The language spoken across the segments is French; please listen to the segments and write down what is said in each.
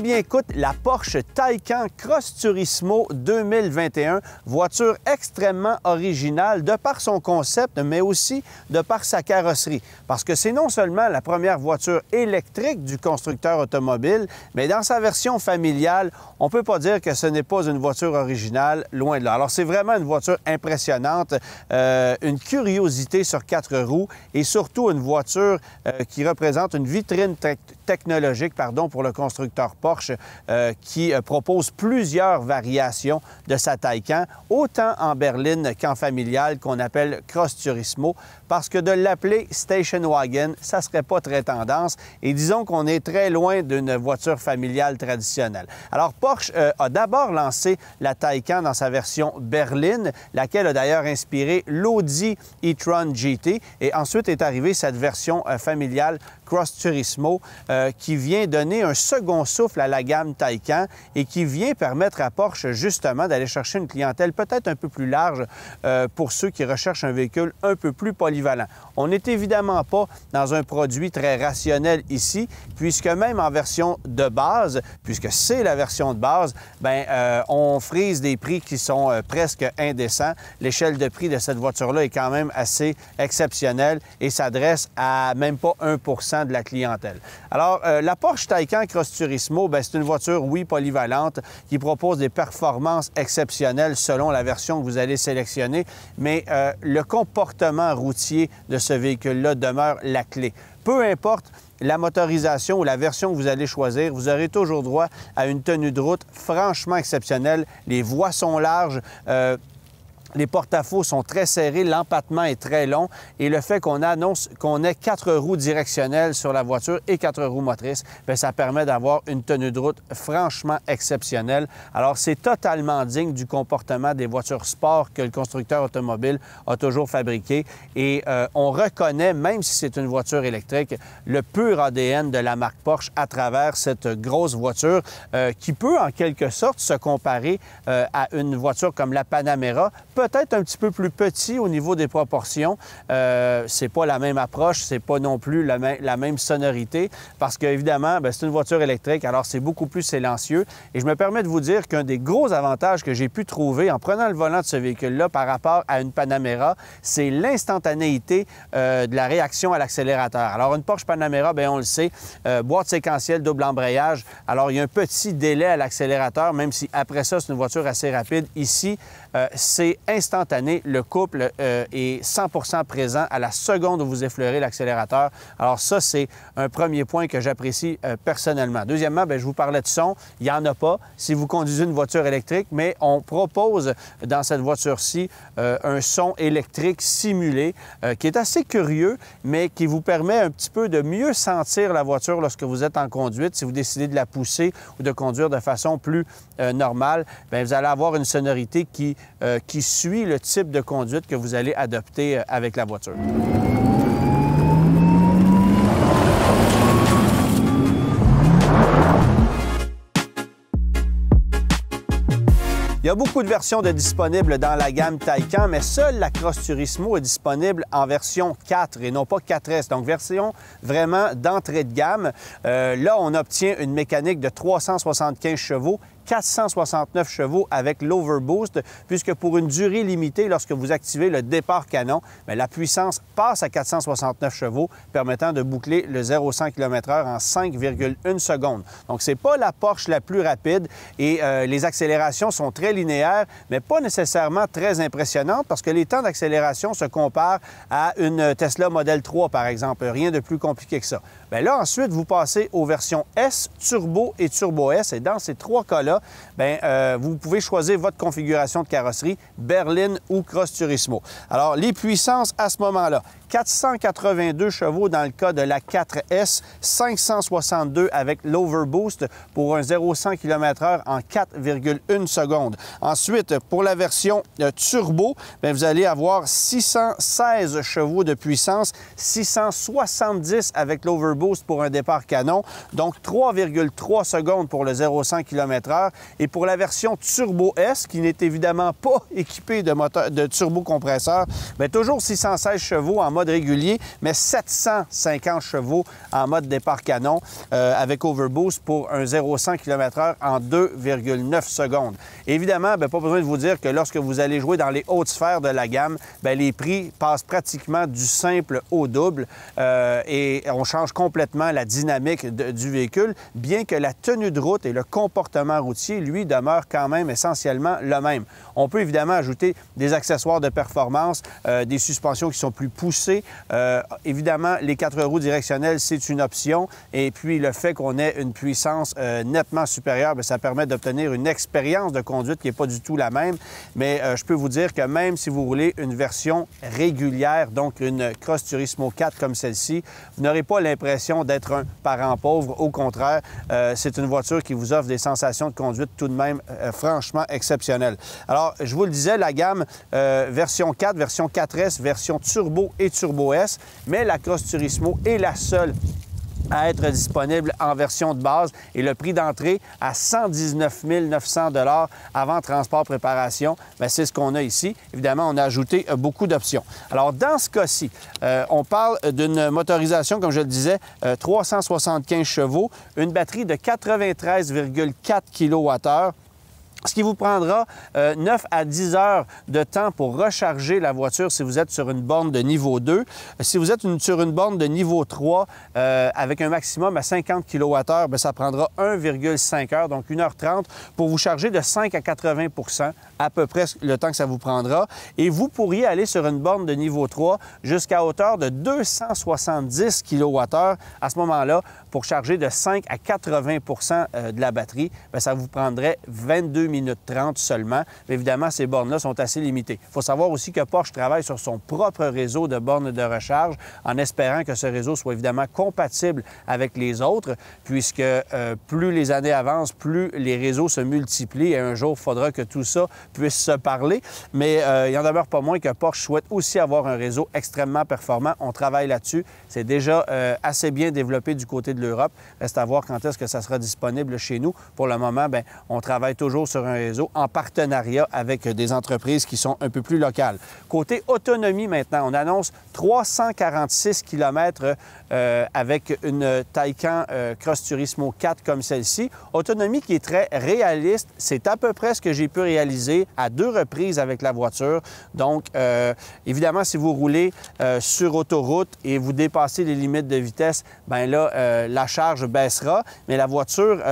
bien coûte la Porsche Taycan Cross Turismo 2021? Voiture extrêmement originale de par son concept, mais aussi de par sa carrosserie. Parce que c'est non seulement la première voiture électrique du constructeur automobile, mais dans sa version familiale, on ne peut pas dire que ce n'est pas une voiture originale, loin de là. Alors c'est vraiment une voiture impressionnante, euh, une curiosité sur quatre roues et surtout une voiture euh, qui représente une vitrine technologique pardon, pour le constructeur Porsche euh, qui euh, propose plusieurs variations de sa Taycan, autant en berline qu'en familiale, qu'on appelle Cross Turismo parce que de l'appeler station wagon, ça serait pas très tendance. Et disons qu'on est très loin d'une voiture familiale traditionnelle. Alors Porsche euh, a d'abord lancé la Taycan dans sa version berline, laquelle a d'ailleurs inspiré l'Audi e-tron GT. Et ensuite est arrivée cette version euh, familiale Cross Turismo euh, qui vient donner un second souffle à la gamme Taycan et qui vient permettre à Porsche justement d'aller chercher une clientèle peut-être un peu plus large pour ceux qui recherchent un véhicule un peu plus polyvalent on n'est évidemment pas dans un produit très rationnel ici, puisque même en version de base, puisque c'est la version de base, ben euh, on frise des prix qui sont euh, presque indécents. L'échelle de prix de cette voiture-là est quand même assez exceptionnelle et s'adresse à même pas 1 de la clientèle. Alors, euh, la Porsche Taycan Cross Turismo, ben, c'est une voiture, oui, polyvalente, qui propose des performances exceptionnelles selon la version que vous allez sélectionner, mais le comportement routier de ce véhicule-là demeure la clé. Peu importe la motorisation ou la version que vous allez choisir, vous aurez toujours droit à une tenue de route franchement exceptionnelle. Les voies sont larges. Euh, les porte-à-faux sont très serrés, l'empattement est très long et le fait qu'on annonce qu'on ait quatre roues directionnelles sur la voiture et quatre roues motrices, bien, ça permet d'avoir une tenue de route franchement exceptionnelle. Alors, c'est totalement digne du comportement des voitures sport que le constructeur automobile a toujours fabriqué et euh, on reconnaît, même si c'est une voiture électrique, le pur ADN de la marque Porsche à travers cette grosse voiture euh, qui peut en quelque sorte se comparer euh, à une voiture comme la Panamera, peut-être un petit peu plus petit au niveau des proportions. Euh, c'est pas la même approche, c'est pas non plus la, même sonorité, parce qu'évidemment, ben, c'est une voiture électrique, alors c'est beaucoup plus silencieux. Et je me permets de vous dire qu'un des gros avantages que j'ai pu trouver en prenant le volant de ce véhicule-là par rapport à une Panamera, c'est l'instantanéité euh, de la réaction à l'accélérateur. Alors, une Porsche Panamera, bien, on le sait, euh, boîte séquentielle, double embrayage. Alors, il y a un petit délai à l'accélérateur, même si après ça, c'est une voiture assez rapide. Ici, c'est c'est instantané. Le couple euh, est 100 présent à la seconde où vous effleurez l'accélérateur. Alors ça, c'est un premier point que j'apprécie euh, personnellement. Deuxièmement, ben, je vous parlais de son. Il n'y en a pas si vous conduisez une voiture électrique, mais on propose dans cette voiture-ci euh, un son électrique simulé qui est assez curieux, mais qui vous permet un petit peu de mieux sentir la voiture lorsque vous êtes en conduite. Si vous décidez de la pousser ou de conduire de façon plus normale, ben, vous allez avoir une sonorité qui, qui suit le type de conduite que vous allez adopter euh, avec la voiture. Il y a beaucoup de versions de disponibles dans la gamme Taycan, mais seule la Cross Turismo est disponible en version 4 et non pas 4S, donc version vraiment d'entrée de gamme. Euh, là, on obtient une mécanique de 375 chevaux 469 chevaux avec l'overboost, puisque pour une durée limitée, lorsque vous activez le départ canon, ben, la puissance passe à 469 chevaux, permettant de boucler le 0-100 km/h en 5,1 secondes. Donc, ce n'est pas la Porsche la plus rapide et euh, les accélérations sont très linéaires, mais pas nécessairement très impressionnantes parce que les temps d'accélération se comparent à une Tesla Model 3, par exemple. Rien de plus compliqué que ça. Bien, là, ensuite, vous passez aux versions S, Turbo et Turbo S. Et dans ces trois cas-là, ben, euh, vous pouvez choisir votre configuration de carrosserie, berline ou Cross Turismo. Alors, les puissances à ce moment-là, 482 chevaux dans le cas de la 4S, 562 avec l'overboost pour un 0-100 km/h en 4,1 secondes. Ensuite, pour la version euh, turbo, ben, vous allez avoir 616 chevaux de puissance, 670 avec l'overboost pour un départ canon, donc 3,3 secondes pour le 0-100 km/h. Et pour la version turbo S, qui n'est évidemment pas équipée de, moteur, de turbocompresseur, mais ben, toujours 616 chevaux en mode régulier, mais 750 chevaux en mode départ canon euh, avec overboost pour un 0-100 km/h en 2,9 secondes. Évidemment, ben, pas besoin de vous dire que lorsque vous allez jouer dans les hautes sphères de la gamme, ben, les prix passent pratiquement du simple au double euh, et on change complètement la dynamique du véhicule, bien que la tenue de route et le comportement routier, lui, demeurent quand même essentiellement le même. On peut évidemment ajouter des accessoires de performance, euh, des suspensions qui sont plus poussées, euh, évidemment, les quatre roues directionnelles, c'est une option. Et puis, le fait qu'on ait une puissance euh, nettement supérieure, ben, ça permet d'obtenir une expérience de conduite qui n'est pas du tout la même. Mais euh, je peux vous dire que même si vous roulez une version régulière, donc une Cross Turismo 4 comme celle-ci, vous n'aurez pas l'impression d'être un parent pauvre. Au contraire, c'est une voiture qui vous offre des sensations de conduite tout de même franchement exceptionnelles. Alors, je vous le disais, la gamme version 4, version 4S, version turbo et Turbo S, mais la Cross Turismo est la seule à être disponible en version de base et le prix d'entrée à 119 900 dollars avant transport préparation, ben, c'est ce qu'on a ici. Évidemment, on a ajouté euh, beaucoup d'options. Alors dans ce cas-ci, euh, on parle d'une motorisation comme je le disais 375 euh, chevaux, une batterie de 93,4 kWh ce qui vous prendra 9 euh, à 10 heures de temps pour recharger la voiture si vous êtes sur une borne de niveau 2. Si vous êtes sur une borne de niveau 3 euh, avec un maximum à 50 kWh, ben, ça prendra 1,5 heures, donc 1h30, pour vous charger de 5 à 80 à peu près le temps que ça vous prendra. Et vous pourriez aller sur une borne de niveau 3 jusqu'à hauteur de 270 kWh. À ce moment-là, pour charger de 5 à 80 euh, de la batterie, ben, ça vous prendrait 22 minutes 30 seulement. évidemment, ces bornes-là sont assez limitées. Il faut savoir aussi que Porsche travaille sur son propre réseau de bornes de recharge en espérant que ce réseau soit évidemment compatible avec les autres, puisque euh, plus les années avancent, plus les réseaux se multiplient et un jour, il faudra que tout ça puisse se parler. Mais euh, il en demeure pas moins que Porsche souhaite aussi avoir un réseau extrêmement performant. On travaille là-dessus. C'est déjà euh, assez bien développé du côté de l'Europe. Reste à voir quand est-ce que ça sera disponible chez nous. Pour le moment, ben, on travaille toujours sur un réseau en partenariat avec des entreprises qui sont un peu plus locales. Côté autonomie maintenant, on annonce 346 km euh, avec une Taycan euh, Cross Turismo 4 comme celle-ci. Autonomie qui est très réaliste. C'est à peu près ce que j'ai pu réaliser à deux reprises avec la voiture. Donc, euh, évidemment, si vous roulez sur autoroute et vous dépassez les limites de vitesse, ben là, la charge baissera. Mais la voiture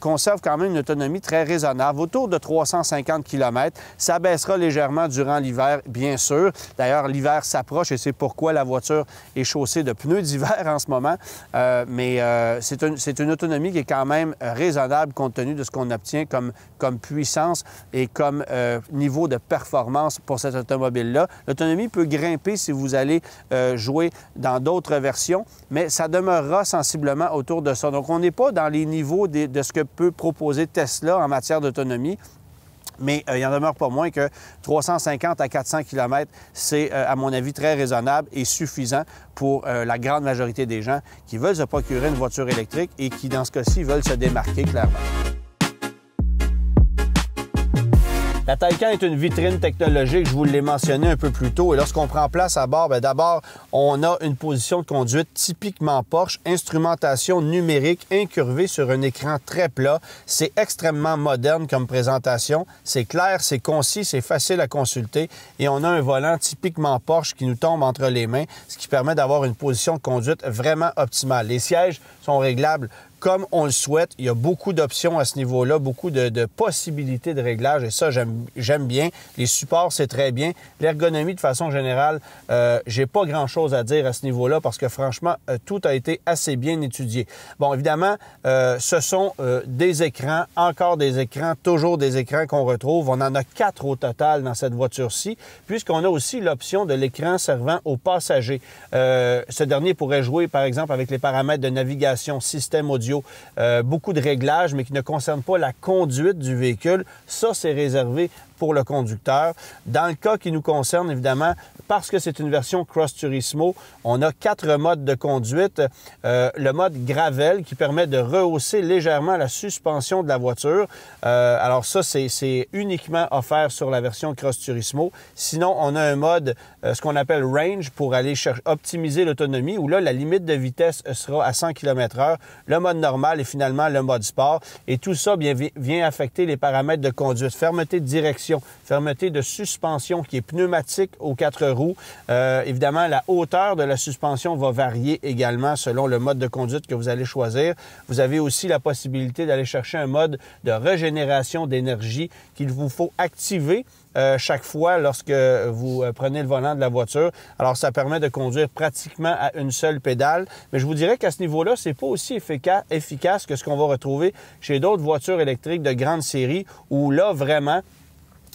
conserve quand même une autonomie très raisonnable autour de 350 km. Ça baissera légèrement durant l'hiver, bien sûr. D'ailleurs, l'hiver s'approche et c'est pourquoi la voiture est chaussée de pneus d'hiver en ce moment. Euh, mais euh, c'est une autonomie qui est quand même raisonnable compte tenu de ce qu'on obtient comme, puissance et comme euh, niveau de performance pour cette automobile-là. L'autonomie peut grimper si vous allez jouer dans d'autres versions, mais ça demeurera sensiblement autour de ça. Donc, on n'est pas dans les niveaux de, ce que peut proposer Tesla en matière de mais euh, il en demeure pas moins que 350 à 400 km, c'est, euh, à mon avis, très raisonnable et suffisant pour euh, la grande majorité des gens qui veulent se procurer une voiture électrique et qui, dans ce cas-ci, veulent se démarquer clairement. La Taycan est une vitrine technologique, je vous l'ai mentionné un peu plus tôt. Et lorsqu'on prend place à bord, ben, d'abord, on a une position de conduite typiquement Porsche, instrumentation numérique incurvée sur un écran très plat. C'est extrêmement moderne comme présentation. C'est clair, c'est concis, c'est facile à consulter. Et on a un volant typiquement Porsche qui nous tombe entre les mains, ce qui permet d'avoir une position de conduite vraiment optimale. Les sièges sont réglables comme on le souhaite. Il y a beaucoup d'options à ce niveau-là, beaucoup de, possibilités de réglage et ça, j'aime bien. Les supports, c'est très bien. L'ergonomie, de façon générale, euh, j'ai pas grand-chose à dire à ce niveau-là parce que franchement, euh, tout a été assez bien étudié. Bon, évidemment, euh, ce sont euh, des écrans, encore des écrans, toujours des écrans qu'on retrouve. On en a quatre au total dans cette voiture-ci, puisqu'on a aussi l'option de l'écran servant aux passagers. ce dernier pourrait jouer, par exemple, avec les paramètres de navigation, système audio euh, beaucoup de réglages, mais qui ne concernent pas la conduite du véhicule. Ça, c'est réservé pour le conducteur. Dans le cas qui nous concerne, évidemment, parce que c'est une version Cross Turismo, on a quatre modes de conduite. Euh, le mode gravel qui permet de rehausser légèrement la suspension de la voiture. Euh, alors ça, c'est uniquement offert sur la version Cross Turismo. Sinon, on a un mode, euh, ce qu'on appelle range, pour aller optimiser l'autonomie, où là, la limite de vitesse sera à 100 km/h. Le mode normal et finalement le mode sport. Et tout ça vient affecter les paramètres de conduite, fermeté de direction fermeté de suspension qui est pneumatique aux quatre roues. Euh, évidemment, la hauteur de la suspension va varier également selon le mode de conduite que vous allez choisir. Vous avez aussi la possibilité d'aller chercher un mode de régénération d'énergie qu'il vous faut activer euh, chaque fois lorsque vous euh, prenez le volant de la voiture. Alors, ça permet de conduire pratiquement à une seule pédale. Mais je vous dirais qu'à ce niveau-là, ce n'est pas aussi efficace que ce qu'on va retrouver chez d'autres voitures électriques de grande série où là, vraiment,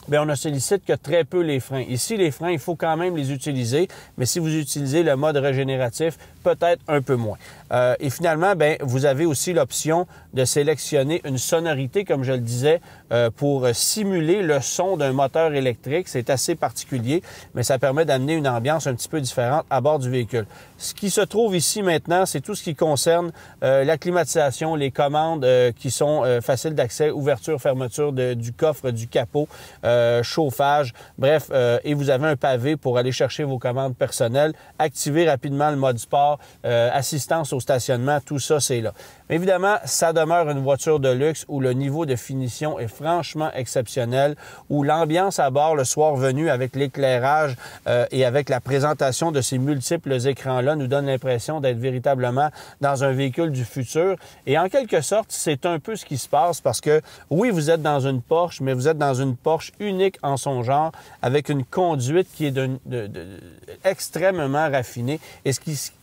Bien, on ne sollicite que très peu les freins. Ici, les freins, il faut quand même les utiliser, mais si vous utilisez le mode régénératif, peut-être un peu moins. Euh, et finalement, ben, vous avez aussi l'option de sélectionner une sonorité, comme je le disais, euh, pour simuler le son d'un moteur électrique. C'est assez particulier, mais ça permet d'amener une ambiance un petit peu différente à bord du véhicule. Ce qui se trouve ici maintenant, c'est tout ce qui concerne euh, la climatisation, les commandes qui sont faciles d'accès, ouverture, fermeture du coffre, du capot, chauffage, bref, et vous avez un pavé pour aller chercher vos commandes personnelles, activer rapidement le mode sport euh, assistance au stationnement, tout ça, c'est là. évidemment, ça demeure une voiture de luxe où le niveau de finition est franchement exceptionnel, où l'ambiance à bord le soir venu avec l'éclairage euh, et avec la présentation de ces multiples écrans-là nous donne l'impression d'être véritablement dans un véhicule du futur. Et en quelque sorte, c'est un peu ce qui se passe parce que oui, vous êtes dans une Porsche, mais vous êtes dans une Porsche unique en son genre, avec une conduite qui est extrêmement raffinée. Et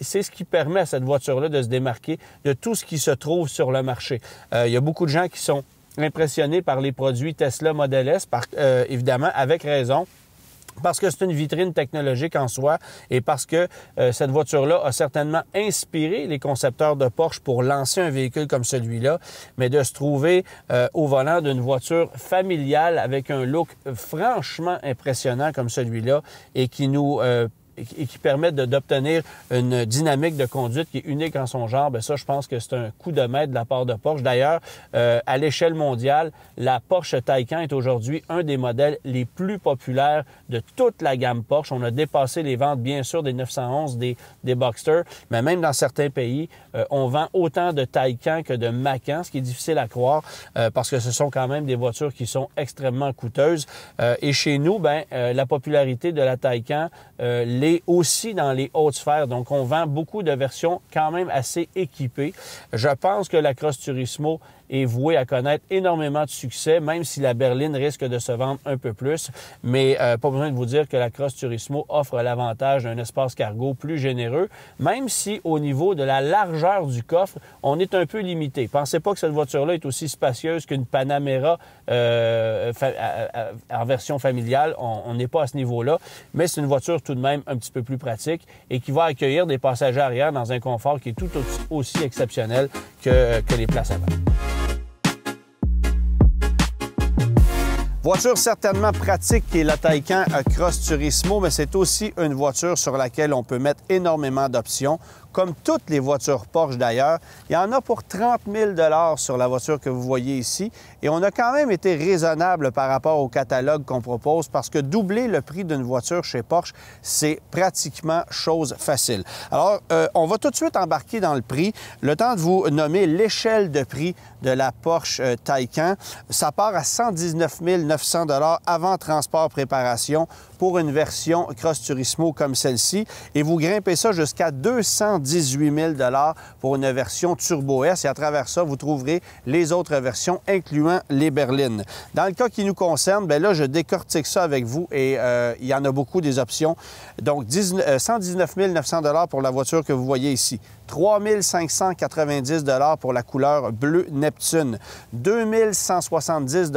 c'est ce qui permet à cette voiture-là de se démarquer de tout ce qui se trouve sur le marché. Euh, il y a beaucoup de gens qui sont impressionnés par les produits Tesla Model S, euh, évidemment avec raison parce que c'est une vitrine technologique en soi et parce que euh, cette voiture-là a certainement inspiré les concepteurs de Porsche pour lancer un véhicule comme celui-là, mais de se trouver au volant d'une voiture familiale avec un look franchement impressionnant comme celui-là et qui nous et qui permettent d'obtenir une dynamique de conduite qui est unique en son genre, ben ça, je pense que c'est un coup de maître de la part de Porsche. D'ailleurs, euh, à l'échelle mondiale, la Porsche Taycan est aujourd'hui un des modèles les plus populaires de toute la gamme Porsche. On a dépassé les ventes, bien sûr, des 911, des, des Boxster, mais même dans certains pays, euh, on vend autant de Taycan que de Macan, ce qui est difficile à croire euh, parce que ce sont quand même des voitures qui sont extrêmement coûteuses. et chez nous, ben la popularité de la Taycan, les et aussi dans les hautes sphères. Donc, on vend beaucoup de versions quand même assez équipées. Je pense que la Cross Turismo est voué à connaître énormément de succès, même si la berline risque de se vendre un peu plus. Mais euh, pas besoin de vous dire que la Cross Turismo offre l'avantage d'un espace cargo plus généreux, même si au niveau de la largeur du coffre, on est un peu limité. Pensez pas que cette voiture-là est aussi spacieuse qu'une Panamera euh, euh, en version familiale. On n'est pas à ce niveau-là, mais c'est une voiture tout de même un petit peu plus pratique et qui va accueillir des passagers arrière dans un confort qui est tout aussi exceptionnel que, que les places avant. Voiture certainement pratique qui est la Taycan Cross Turismo, mais c'est aussi une voiture sur laquelle on peut mettre énormément d'options, comme toutes les voitures Porsche d'ailleurs. Il y en a pour 30 000 sur la voiture que vous voyez ici. Et on a quand même été raisonnable par rapport au catalogue qu'on propose parce que doubler le prix d'une voiture chez Porsche, c'est pratiquement chose facile. Alors, euh, on va tout de suite embarquer dans le prix. Le temps de vous nommer l'échelle de prix de la Porsche euh, Taycan. Ça part à 119 900 avant transport préparation pour une version Cross Turismo comme celle-ci. Et vous grimpez ça jusqu'à 200 118 000 pour une version Turbo S. Et à travers ça, vous trouverez les autres versions, incluant les berlines. Dans le cas qui nous concerne, ben là, je décortique ça avec vous et euh, il y en a beaucoup des options. Donc, 119 900 euh, pour la voiture que vous voyez ici. 3590 pour la couleur bleu Neptune, 2170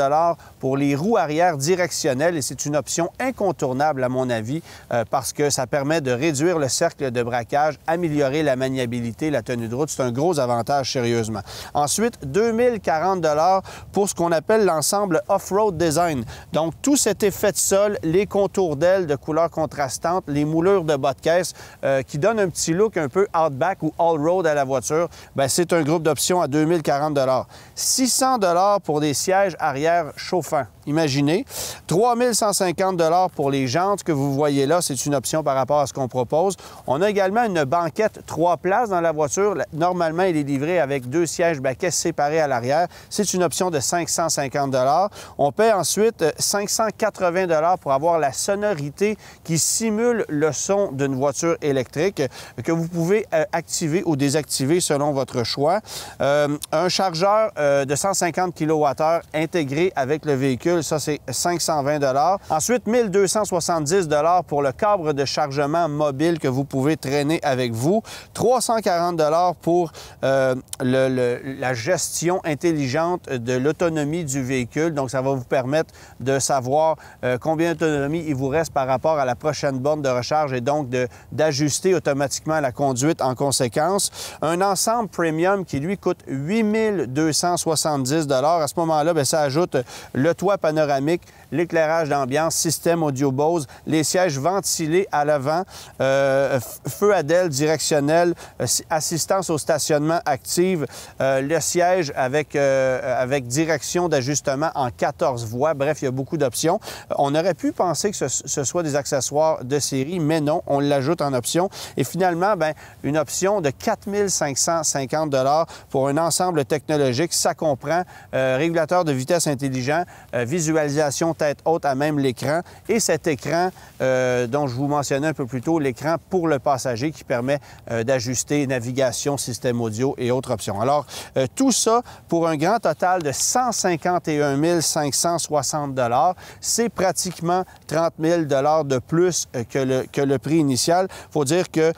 pour les roues arrière directionnelles et c'est une option incontournable à mon avis euh, parce que ça permet de réduire le cercle de braquage, améliorer la maniabilité, la tenue de route, c'est un gros avantage sérieusement. Ensuite, 2040 pour ce qu'on appelle l'ensemble off-road design. Donc tout cet effet de sol, les contours d'ailes de couleur contrastante, les moulures de bas de caisse euh, qui donnent un petit look un peu outback ou all-road à la voiture, ben, c'est un groupe d'options à 2040 600 pour des sièges arrière chauffants, imaginez. 3150 pour les jantes que vous voyez là, c'est une option par rapport à ce qu'on propose. On a également une banquette trois places dans la voiture. Normalement, il est livré avec deux sièges baquets séparés à l'arrière. C'est une option de 550 On paie ensuite 580 euh, pour avoir la sonorité qui simule le son d'une voiture électrique que vous pouvez euh, activer ou désactiver selon votre choix. Euh, un chargeur euh, de 150 kWh intégré avec le véhicule, ça c'est 520 Ensuite, 1270 pour le câble de chargement mobile que vous pouvez traîner avec vous. 340 pour euh, la gestion intelligente de l'autonomie du véhicule. Donc, ça va vous permettre de savoir combien d'autonomie il vous reste par rapport à la prochaine borne de recharge et donc d'ajuster automatiquement la conduite en conséquence. Un ensemble premium qui, lui, coûte 8270 À ce moment-là, ben, ça ajoute le toit panoramique, l'éclairage d'ambiance, système audio Bose, les sièges ventilés à l'avant, euh, feu à DEL directionnel, euh, assistance au stationnement active, euh, le siège avec, avec direction d'ajustement en 14 voies. Bref, il y a beaucoup d'options. On aurait pu penser que ce, soit des accessoires de série, mais non, on l'ajoute en option. Et finalement, ben, une option de 4 550 pour un ensemble technologique. Ça comprend euh, régulateur de vitesse intelligent, euh, visualisation tête haute à même l'écran et cet écran euh, dont je vous mentionnais un peu plus tôt, l'écran pour le passager qui permet d'ajuster navigation, système audio et autres options. Alors, tout ça pour un grand total de 151 560 C'est pratiquement 30 000 de plus que le, que le prix initial. Il faut dire qu'il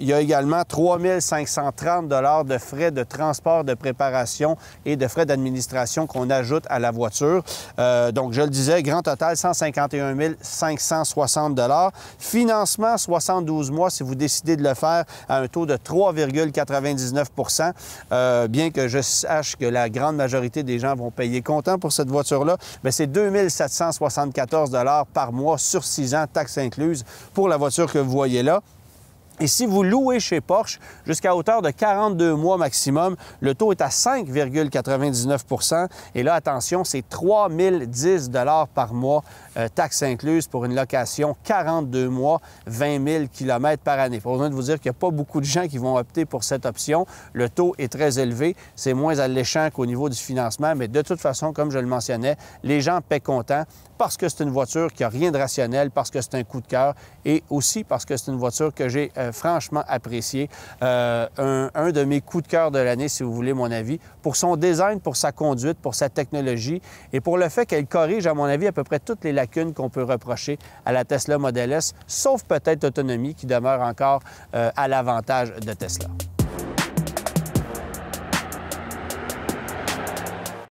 y a également 3 530 de frais de transport, de préparation et de frais d'administration qu'on ajoute à la voiture. Euh, donc, je le disais, grand total, 151 560 Financement, 72 mois si vous décidez de le faire à un taux de 3,99 euh, Bien que je sache que la grande majorité des gens vont payer comptant pour cette voiture-là, mais ben, c'est 2 774 par mois sur 6 ans, taxes incluses, pour la voiture que vous voyez là. Et si vous louez chez Porsche jusqu'à hauteur de 42 mois maximum, le taux est à 5,99 Et là, attention, c'est 3 010 par mois, euh, taxes incluses, pour une location 42 mois, 20 000 km par année. Pas besoin de vous dire qu'il n'y a pas beaucoup de gens qui vont opter pour cette option. Le taux est très élevé. C'est moins alléchant qu'au niveau du financement, mais de toute façon, comme je le mentionnais, les gens paient content parce que c'est une voiture qui n'a rien de rationnel, parce que c'est un coup de cœur et aussi parce que c'est une voiture que j'ai... Euh, euh, franchement apprécié. Euh, un, de mes coups de cœur de l'année, si vous voulez mon avis, pour son design, pour sa conduite, pour sa technologie et pour le fait qu'elle corrige, à mon avis, à peu près toutes les lacunes qu'on peut reprocher à la Tesla Model S, sauf peut-être autonomie qui demeure encore euh, à l'avantage de Tesla.